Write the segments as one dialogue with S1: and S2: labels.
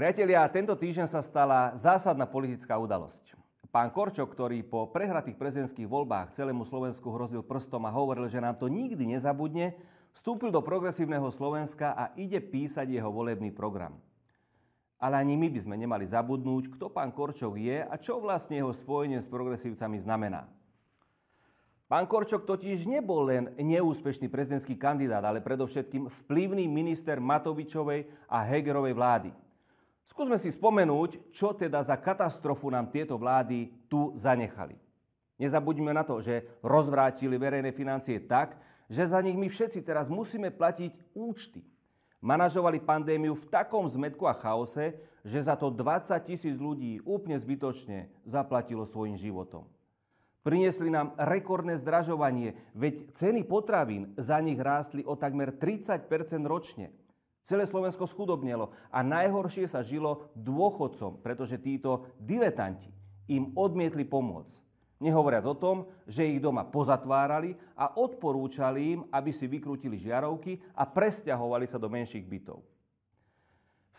S1: Priatelia, tento týždeň sa stala zásadná politická udalosť. Pán korčok, ktorý po prehratých prezidentských voľbách celému Slovensku hrozil prstom a hovoril, že nám to nikdy nezabudne, vstúpil do progresívneho Slovenska a ide písať jeho volebný program. Ale ani my by sme nemali zabudnúť, kto pán Korčok je a čo vlastne jeho spojenie s progresívcami znamená. Pán Korčok totiž nebol len neúspešný prezidentský kandidát, ale predovšetkým vplyvný minister Matovičovej a Hegerovej vlády – Skúsme si spomenúť, čo teda za katastrofu nám tieto vlády tu zanechali. Nezabudíme na to, že rozvrátili verejné financie tak, že za nich my všetci teraz musíme platiť účty. Manažovali pandémiu v takom zmetku a chaose, že za to 20 tisíc ľudí úplne zbytočne zaplatilo svojim životom. Priniesli nám rekordné zdražovanie, veď ceny potravín za nich rástli o takmer 30 ročne. Celé Slovensko schudobnelo a najhoršie sa žilo dôchodcom, pretože títo diletanti im odmietli pomôcť. Nehovoriac o tom, že ich doma pozatvárali a odporúčali im, aby si vykrútili žiarovky a presťahovali sa do menších bytov.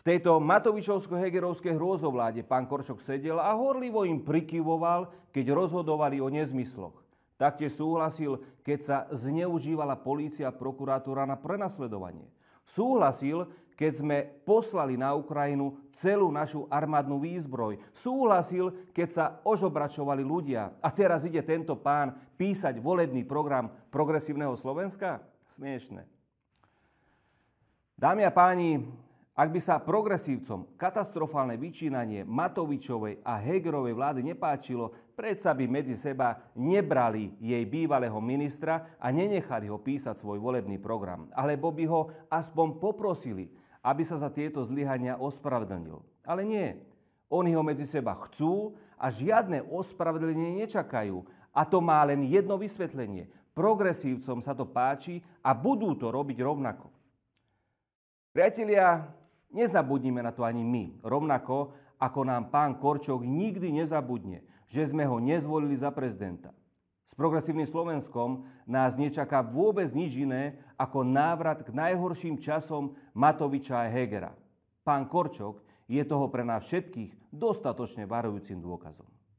S1: V tejto Matovičovsko-Hegerovskej hrôzovláde pán Korčok sedel a horlivo im prikyvoval, keď rozhodovali o nezmysloch. Taktiež súhlasil, keď sa zneužívala polícia a prokurátora na prenasledovanie – Súhlasil, keď sme poslali na Ukrajinu celú našu armádnu výzbroj. Súhlasil, keď sa ožobračovali ľudia. A teraz ide tento pán písať volebný program progresívneho Slovenska? Smiešne. Dámy a páni, ak by sa progresívcom katastrofálne vyčínanie Matovičovej a Hegerovej vlády nepáčilo, predsa by medzi seba nebrali jej bývalého ministra a nenechali ho písať svoj volebný program. Alebo by ho aspoň poprosili, aby sa za tieto zlyhania ospravedlnil. Ale nie. Oni ho medzi seba chcú a žiadne ospravedlenie nečakajú. A to má len jedno vysvetlenie. Progresívcom sa to páči a budú to robiť rovnako. Priatelia, Nezabudnime na to ani my, rovnako ako nám pán Korčok nikdy nezabudne, že sme ho nezvolili za prezidenta. S progresívnym Slovenskom nás nečaká vôbec nič iné ako návrat k najhorším časom Matoviča a Hegera. Pán Korčok je toho pre nás všetkých dostatočne varujúcim dôkazom.